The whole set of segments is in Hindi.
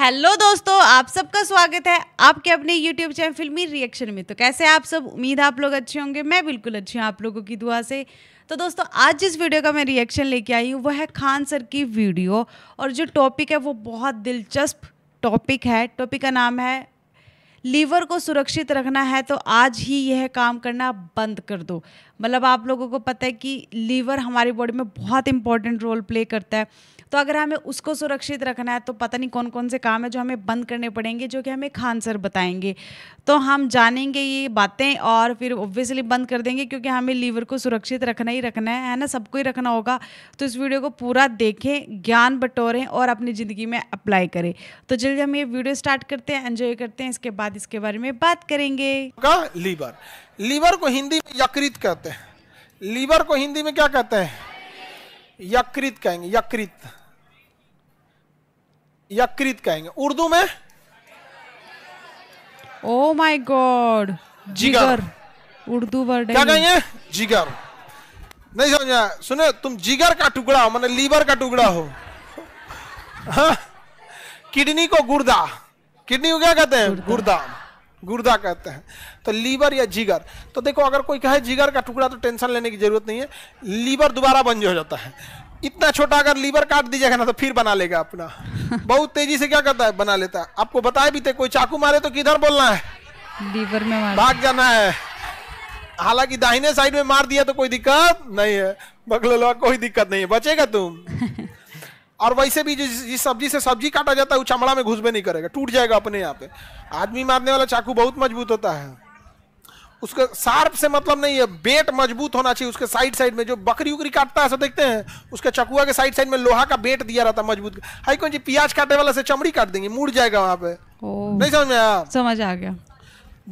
हेलो दोस्तों आप सबका स्वागत है आपके अपने यूट्यूब चैनल फिल्मी रिएक्शन में तो कैसे आप सब उम्मीद आप लोग अच्छे होंगे मैं बिल्कुल अच्छी हूँ आप लोगों की दुआ से तो दोस्तों आज जिस वीडियो का मैं रिएक्शन लेके आई हूँ वह है खान सर की वीडियो और जो टॉपिक है वो बहुत दिलचस्प टॉपिक है टॉपिक का नाम है लीवर को सुरक्षित रखना है तो आज ही यह काम करना बंद कर दो मतलब आप लोगों को पता है कि लीवर हमारी बॉडी में बहुत इंपॉर्टेंट रोल प्ले करता है तो अगर हमें उसको सुरक्षित रखना है तो पता नहीं कौन कौन से काम है जो हमें बंद करने पड़ेंगे जो कि हमें खान सर बताएंगे तो हम जानेंगे ये बातें और फिर ऑब्वियसली बंद कर देंगे क्योंकि हमें लीवर को सुरक्षित रखना ही रखना है है ना सबको ही रखना होगा तो इस वीडियो को पूरा देखें ज्ञान बटोरें और अपनी ज़िंदगी में अप्लाई करें तो जल्दी हम ये वीडियो स्टार्ट करते हैं एन्जॉय करते हैं इसके बाद इसके बारे में बात करेंगे लीवर लीवर को हिंदी में यकृत कहते हैं लीवर को हिंदी में क्या कहते हैं यकृत कहेंगे यकृत यकृत कहेंगे उर्दू में ओ माय गॉड जिगर उर्दू वर्ड क्या कहेंगे जिगर नहीं समझा सुने तुम जिगर का टुकड़ा हो मैंने मतलब लीवर का टुकड़ा हो हाँ? किडनी को गुर्दा किडनी को क्या कहते हैं गुर्दा गुर्दा कहते हैं तो लीवर या जिगर तो देखो अगर कोई कहे जिगर का टुकड़ा तो टेंशन लेने की जरूरत नहीं है लीवर दोबारा बंज हो जाता है इतना छोटा अगर लीवर काट दीजिएगा ना तो फिर बना लेगा अपना बहुत तेजी से क्या करता है बना लेता है आपको बताए भी थे कोई चाकू मारे तो किधर बोलना है लीवर में भाग जाना है हालांकि दाहिने साइड में मार दिया तो कोई दिक्कत नहीं है बगल कोई दिक्कत नहीं है बचेगा तुम और वैसे भी जिस सब्जी से सब्जी काटा जाता है वो चमड़ा में घुस नहीं करेगा टूट जाएगा अपने यहाँ पे आदमी मारने वाला चाकू बहुत मजबूत होता है उसके सार्प से मतलब नहीं है बेट मजबूत होना चाहिए उसके साइड साइड में जो बकरी उकरी काटता है सब देखते हैं उसके चकुआ के साइड साइड में लोहा का बेट दिया रहता मजबूत हाई कौन जी प्याज काटने वाला से चमड़ी काट देंगे मुड़ जाएगा वहां पे नहीं समझ में आप समझ आ गया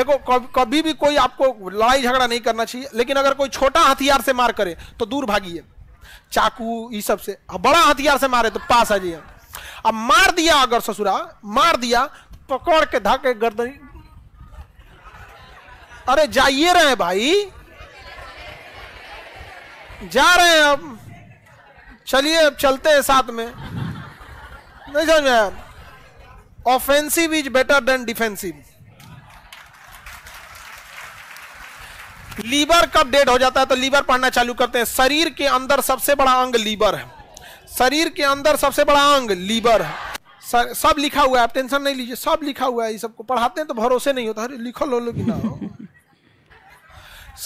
देखो कभी भी कोई आपको लड़ाई झगड़ा नहीं करना चाहिए लेकिन अगर कोई छोटा हथियार से मार करे तो दूर है चाकू ये सब से बड़ा हथियार से मारे तो पास आ जाइए अब मार दिया अगर ससुरा मार दिया पकड़ के धाके गर्दन अरे जाइए रहे भाई जा रहे हैं अब चलिए अब चलते हैं साथ में नहीं समझ offensive is better than defensive liver कब डेड हो जाता है तो लीवर पढ़ना चालू करते हैं शरीर के अंदर सबसे बड़ा अंग लीवर है शरीर के अंदर सबसे बड़ा अंग लीवर है सर, सब लिखा हुआ है आप टेंशन नहीं लीजिए सब लिखा हुआ है ये सबको पढ़ाते हैं तो भरोसे नहीं होता अरे लिखो लो लो कि ना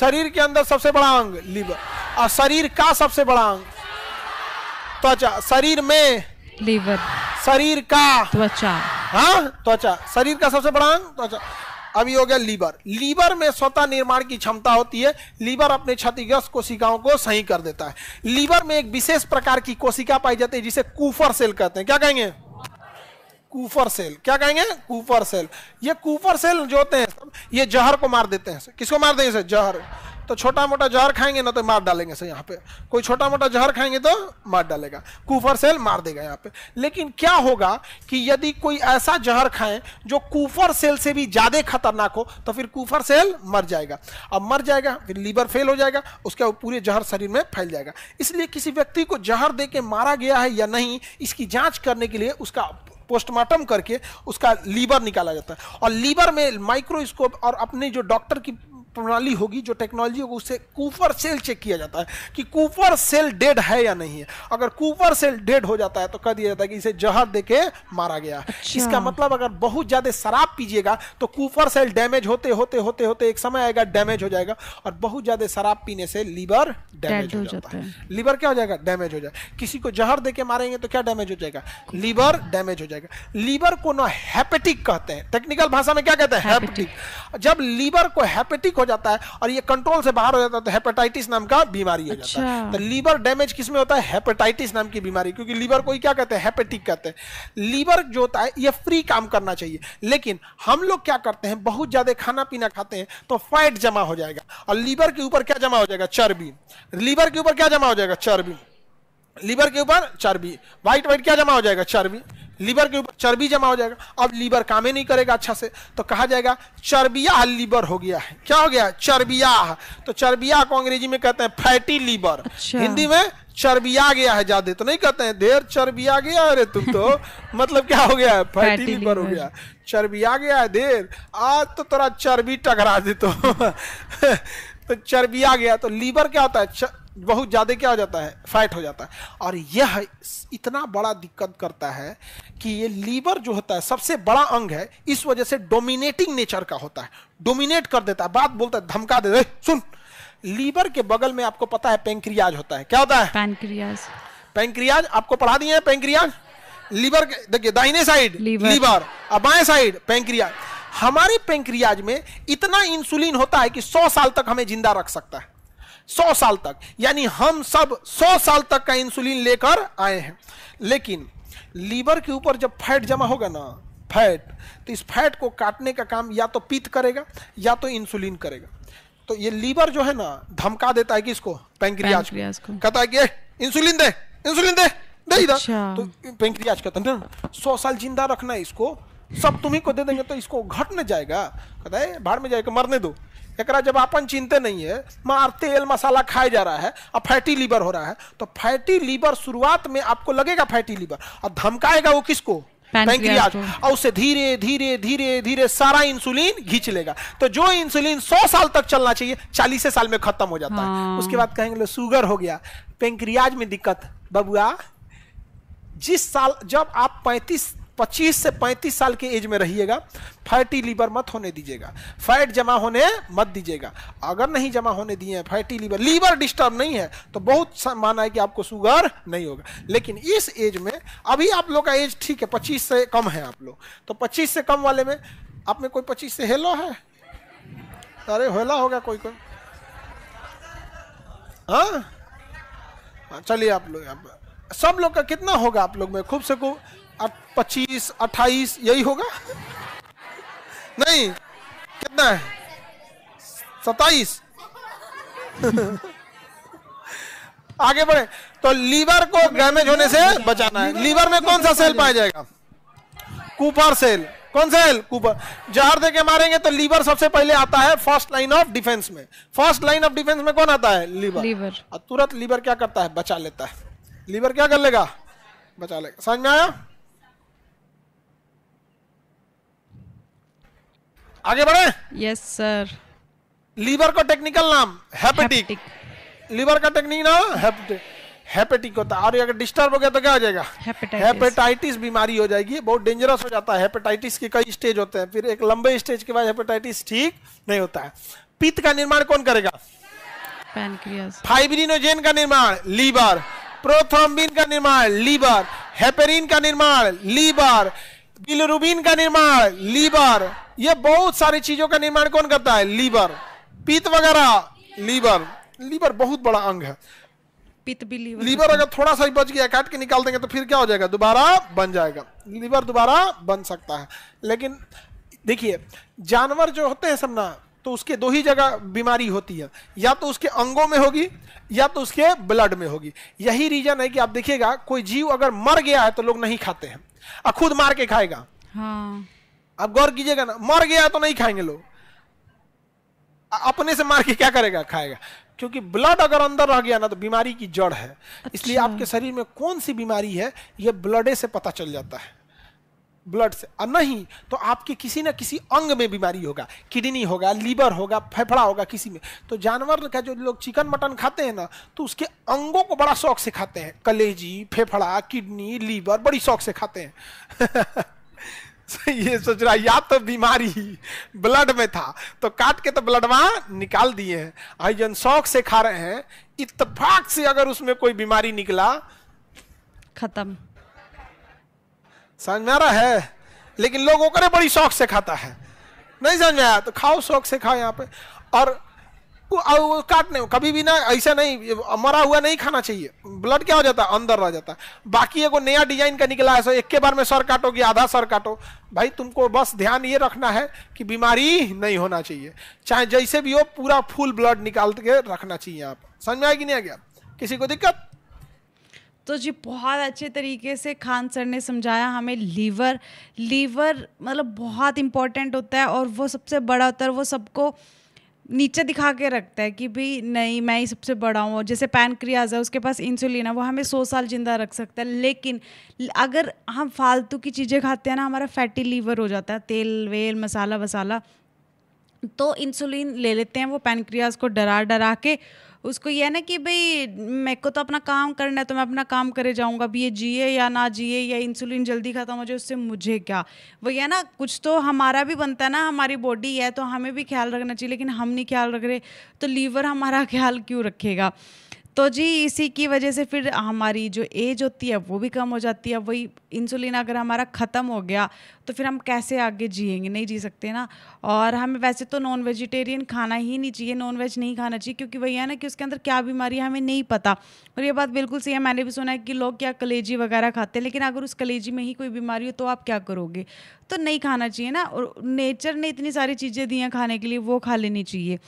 शरीर के अंदर सबसे बड़ा अंग लीवर और शरीर का सबसे बड़ा अंग त्वचा तो अच्छा, शरीर में लीवर शरीर का त्वचा हाँ त्वचा शरीर का सबसे बड़ा अंग त्वचा अभी हो गया लीवर लीवर में स्वतः निर्माण की क्षमता होती है लीवर अपने क्षतिग्रस्त कोशिकाओं को सही कर देता है लीवर में एक विशेष प्रकार की कोशिका पाई जाती है जिसे कूफर सेल कहते हैं क्या कहेंगे कूफर सेल क्या कहेंगे कूफर सेल ये कूफर सेल जो होते हैं ये जहर को मार देते हैं किसको मार देंगे जहर तो छोटा मोटा जहर खाएंगे ना तो मार डालेंगे सर यहाँ पे कोई छोटा मोटा जहर खाएंगे तो मार डालेगा कूफर सेल मार देगा यहाँ पे लेकिन क्या होगा कि यदि कोई ऐसा जहर खाएं जो कूफर सेल से भी ज़्यादा खतरनाक हो तो फिर कूफर सेल मर जाएगा अब मर जाएगा फिर लीवर फेल हो जाएगा उसके बाद पूरे जहर शरीर में फैल जाएगा इसलिए किसी व्यक्ति को जहर दे के मारा गया है या नहीं इसकी जाँच करने के लिए उसका पोस्टमार्टम करके उसका लीवर निकाला जाता है और लीवर में माइक्रोस्कोप और अपने जो डॉक्टर की प्रणाली होगी जो टेक्नोलॉजी होगी उससे कूपर सेल चेक किया जाता है कि कूपर सेल डेड है या नहीं है अगर कूपर सेल डेड हो जाता है तो कह दिया जाता है कि इसे जहर दे के मारा गया अच्छा। इसका मतलब अगर बहुत ज्यादा शराब पीजिएगा तो कूपर सेल डैमेज होते होते होते होते एक समय आएगा डैमेज हो जाएगा और बहुत ज्यादा शराब पीने से लीवर डैमेज हो जाता है लीवर क्या हो जाएगा डैमेज हो जाएगा किसी को जहर देके मारेंगे तो क्या डैमेज हो जाएगा लीवर डैमेज हो जाएगा लीवर को ना हैपेटिक कहते हैं टेक्निकल भाषा में क्या कहते हैं हैपेटिक जब लीवर को हैपेटिक हो जाता है और ये कंट्रोल से बाहर हो जाता है तो हेपेटाइटिस नाम का बीमारी हो अच्छा। जाता है अच्छा। तो लीवर डैमेज किस में होता है हेपेटाइटिस नाम की बीमारी क्योंकि लीवर को ही क्या कहते हैं हेपेटिक कहते हैं लीवर जो होता है ये फ्री काम करना चाहिए लेकिन हम लोग क्या करते हैं बहुत ज्यादा खाना पीना खाते हैं तो फैट जमा हो जाएगा और लीवर के ऊपर क्या जमा हो जाएगा चर्बी लीवर के ऊपर क्या जमा हो जाएगा चर्बी लीवर के ऊपर चर्बी व्हाइट व्हाइट क्या जमा हो जाएगा चर्बी लीवर के ऊपर चर्बी जमा हो जाएगा अब लीवर ही नहीं करेगा अच्छा से तो कहा जाएगा चर्बिया लीवर हो गया है क्या हो गया चर्बिया तो चर्बिया को अंग्रेजी में कहते हैं फैटी लीवर अच्छा। हिंदी में चर्बिया गया है ज्यादा तो नहीं कहते हैं ढेर चर्बिया गया अरे तुम तो मतलब क्या हो गया है फैटी लीवर हो गया चर्बिया गया है देर आज तो थोड़ा चर्बी टकरा दे तो।, तो चर्बिया गया तो लीवर क्या होता है बहुत ज़्यादा क्या हो जाता है फैट हो जाता है और यह इतना बड़ा दिक्कत करता है कि ये लीवर जो होता है सबसे बड़ा अंग है इस वजह से डोमिनेटिंग नेचर का होता है डोमिनेट कर देता है बात बोलता है धमका दे सुन लीवर के बगल में आपको पता है पेंक्रियाज होता है क्या होता है पेंक्रियाज पेंक्रियाज आपको पढ़ा दिए पेंक्रियाज लीवर देखिए दाहिने साइड लीवर, और बाएं साइड पेंक्रियाज हमारे पेंक्रियाज में इतना इंसुलिन होता है कि 100 साल तक हमें जिंदा रख सकता है सौ साल तक यानी हम सब सौ साल तक का इंसुलिन लेकर आए हैं लेकिन लीवर के ऊपर जब फैट जमा होगा ना फैट तो इस फैट को काटने का काम या तो पीत करेगा या तो इंसुलिन करेगा तो ये लीवर जो है ना धमका देता है कि इसको पैंक्रियाज को कहता है कि इंसुलिन दे इंसुलिन दे दे इधर अच्छा। तो पैंक्रियाज कहता है सौ साल जिंदा रखना है इसको सब तुम्ही को दे देंगे तो इसको घटने जाएगा कहता है बाढ़ में जाएगा मरने दो एक जब अपन चिंते नहीं है मार तेल मसाला खाए जा रहा है और फैटी लीवर हो रहा है तो फैटी लीवर शुरुआत में आपको लगेगा फैटी लीवर और धमकाएगा वो किसको पैंक्रियाज और उसे धीरे धीरे धीरे धीरे सारा इंसुलिन खींच लेगा तो जो इंसुलिन 100 साल तक चलना चाहिए चालीस साल में खत्म हो जाता हाँ। है उसके बाद कहेंगे लो शुगर हो गया पेंक्रियाज में दिक्कत बबुआ जिस साल जब आप 35 25 से 35 साल के एज में रहिएगा फैटी लीवर मत होने दीजिएगा फैट जमा होने मत दीजिएगा अगर नहीं जमा होने दिए हैं फैटी लीवर लीवर डिस्टर्ब नहीं है तो बहुत माना है कि आपको शुगर नहीं होगा लेकिन इस एज में अभी आप लोग का एज ठीक है पच्चीस से कम है आप लोग तो पच्चीस से कम वाले में आप में कोई पच्चीस से हेलो है अरे होला होगा कोई कोई हाँ? हाँ चलिए आप लोग आप सब लोग का कितना होगा आप लोग में खूब से खूब पच्चीस अट्ठाईस यही होगा नहीं कितना है सताइस आगे बढ़े तो लीवर को डैमेज होने से बचाना है लीवर में कौन सा सेल पाया जाएगा कूपर सेल कौन सेल कूपर जहर देके मारेंगे तो लीवर सबसे पहले आता है फर्स्ट लाइन ऑफ डिफेंस में फर्स्ट लाइन ऑफ डिफेंस में कौन आता है लीवर लीवर तुरंत लीवर क्या करता है बचा लेता है लीवर क्या कर लेगा बचा लेगा समझ में आया आगे बढ़े यस सर लीवर का टेक्निकल नाम हेपेटिक लीवर का टेक्निक नाम हेपेटिक हेपेटिक होता है और अगर डिस्टर्ब हो गया तो क्या हो जाएगा हेपेटाइटिस बीमारी हो जाएगी बहुत डेंजरस हो जाता है हेपेटाइटिस के कई स्टेज होते हैं फिर एक लंबे स्टेज के बाद हेपेटाइटिस ठीक नहीं होता है पित्त का निर्माण कौन करेगा पैनक्रियास फाइब्रिनोजेन का निर्माण लीवर प्रोथ्रोम्बिन का निर्माण लीवर हेपेरिन का निर्माण लीवर बिलरुबिन का निर्माण लीवर ये बहुत सारी चीजों का निर्माण कौन करता है लीवर पीत वगैरह लीवर लीवर बहुत बड़ा अंग है पित्त भी लीवर लीवर अगर थोड़ा सा ही बच गया काट के निकाल देंगे तो फिर क्या हो जाएगा दोबारा बन जाएगा लीवर दोबारा बन सकता है लेकिन देखिए जानवर जो होते हैं सब ना तो उसके दो ही जगह बीमारी होती है या तो उसके अंगों में होगी या तो उसके ब्लड में होगी यही रीजन है कि आप देखिएगा कोई जीव अगर मर गया है तो लोग नहीं खाते हैं और खुद मार के खाएगा हाँ। आप गौर कीजिएगा ना मर गया तो नहीं खाएंगे लोग अपने से मार के क्या करेगा खाएगा क्योंकि ब्लड अगर अंदर रह गया ना तो बीमारी की जड़ है अच्छा। इसलिए आपके शरीर में कौन सी बीमारी है यह ब्लडे से पता चल जाता है ब्लड से और नहीं तो आपके किसी ना किसी अंग में बीमारी होगा किडनी होगा लीवर होगा फेफड़ा होगा किसी में तो जानवर का जो लोग चिकन मटन खाते हैं ना तो उसके अंगों को बड़ा शौक से खाते हैं कलेजी फेफड़ा किडनी लीवर बड़ी शौक से खाते हैं ये सोच रहा या तो बीमारी ब्लड में था तो काट के तो ब्लड वहां निकाल दिए हैं आई जन शौक से खा रहे हैं इतफाक से अगर उसमें कोई बीमारी निकला खत्म समझ में आ रहा है लेकिन लोग करे बड़ी शौक से खाता है नहीं समझ में आया तो खाओ शौक से खाओ यहाँ पे और काटने कभी भी ना ऐसा नहीं मरा हुआ नहीं खाना चाहिए ब्लड क्या हो जाता है अंदर रह जाता है बाकी एगो नया डिजाइन का निकला है सो एक के बार में सर काटो कि आधा सर काटो भाई तुमको बस ध्यान ये रखना है कि बीमारी नहीं होना चाहिए चाहे जैसे भी हो पूरा फुल ब्लड निकाल के रखना चाहिए आप समझ में आएगी नहीं आ गया किसी को दिक्कत तो जी बहुत अच्छे तरीके से खान सर ने समझाया हमें लीवर लीवर मतलब बहुत इम्पॉर्टेंट होता है और वो सबसे बड़ा होता है वो सबको नीचे दिखा के रखता है कि भाई नहीं मैं ही सबसे बड़ा हूँ जैसे पैनक्रियाज है उसके पास इंसुलिन है वो हमें सौ साल जिंदा रख सकता है लेकिन अगर हम फालतू की चीज़ें खाते हैं ना हमारा फैटी लीवर हो जाता है तेल वेल मसाला वसाला तो इंसुलिन ले लेते हैं वो पैनक्रियाज को डरा डरा के उसको ये है ना कि भाई मेरे को तो अपना काम करना है तो मैं अपना काम करे जाऊँगा अभी ये जिए या ना जिए या इंसुलिन जल्दी ख़त्म हो जाए उससे मुझे क्या वो ये ना कुछ तो हमारा भी बनता है ना हमारी बॉडी है तो हमें भी ख्याल रखना चाहिए लेकिन हम नहीं ख्याल रख रहे तो लीवर हमारा ख्याल क्यों रखेगा तो जी इसी की वजह से फिर हमारी जो एज होती है वो भी कम हो जाती है वही इंसुलिन अगर हमारा ख़त्म हो गया तो फिर हम कैसे आगे जिएंगे नहीं जी सकते ना और हमें वैसे तो नॉन वेजिटेरियन खाना ही नहीं चाहिए नॉन वेज नहीं खाना चाहिए क्योंकि वही है ना कि उसके अंदर क्या बीमारी है हमें नहीं पता और ये बात बिल्कुल सही है मैंने भी सुना है कि लोग क्या कलेजी वगैरह खाते हैं लेकिन अगर उस कलेजी में ही कोई बीमारी हो तो आप क्या करोगे तो नहीं खाना चाहिए ना और नेचर ने इतनी सारी चीज़ें दी हैं खाने के लिए वो खा लेनी चाहिए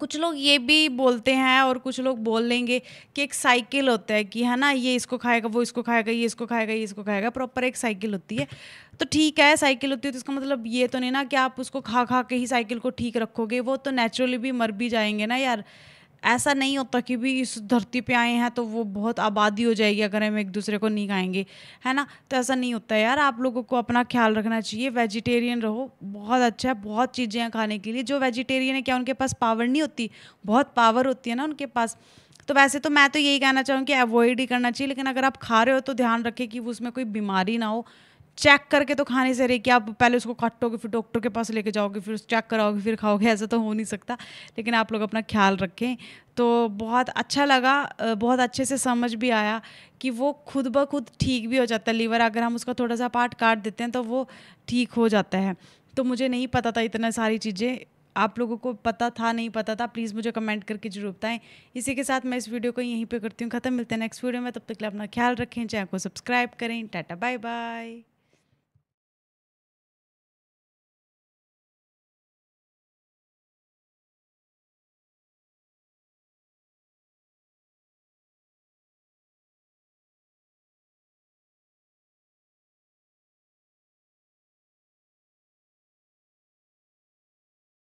कुछ लोग ये भी बोलते हैं और कुछ लोग बोल लेंगे कि एक साइकिल होता है कि है ना ये इसको खाएगा वो इसको खाएगा ये इसको खाएगा ये इसको खाएगा प्रॉपर एक साइकिल होती है तो ठीक है साइकिल होती है तो इसका मतलब ये तो नहीं ना कि आप उसको खा खा के ही साइकिल को ठीक रखोगे वो तो नेचुरली भी मर भी जाएंगे ना यार ऐसा नहीं होता कि भी इस धरती पे आए हैं तो वो बहुत आबादी हो जाएगी अगर हम एक दूसरे को नहीं खाएंगे है ना तो ऐसा नहीं होता यार आप लोगों को अपना ख्याल रखना चाहिए वेजिटेरियन रहो बहुत अच्छा है बहुत चीज़ें हैं खाने के लिए जो वेजिटेरियन है क्या उनके पास पावर नहीं होती बहुत पावर होती है ना उनके पास तो वैसे तो मैं तो यही कहना चाहूँगी कि अवॉइड ही करना चाहिए लेकिन अगर आप खा रहे हो तो ध्यान रखें कि उसमें कोई बीमारी ना हो चेक करके तो खाने से रही कि आप पहले उसको काटोगे फिर डॉक्टर के पास लेके जाओगे फिर चेक कराओगे फिर खाओगे ऐसा तो हो नहीं सकता लेकिन आप लोग अपना ख्याल रखें तो बहुत अच्छा लगा बहुत अच्छे से समझ भी आया कि वो खुद ब खुद ठीक भी हो जाता है लीवर अगर हम उसका थोड़ा सा पार्ट काट देते हैं तो वो ठीक हो जाता है तो मुझे नहीं पता था इतना सारी चीज़ें आप लोगों को पता था नहीं पता था प्लीज़ मुझे कमेंट करके जरूर बताएं इसी के साथ मैं इस वीडियो को यहीं पे करती हूँ ख़त्म मिलते हैं नेक्स्ट वीडियो में तब तक के लिए अपना ख्याल रखें चैनल को सब्सक्राइब करें टाटा बाय बाय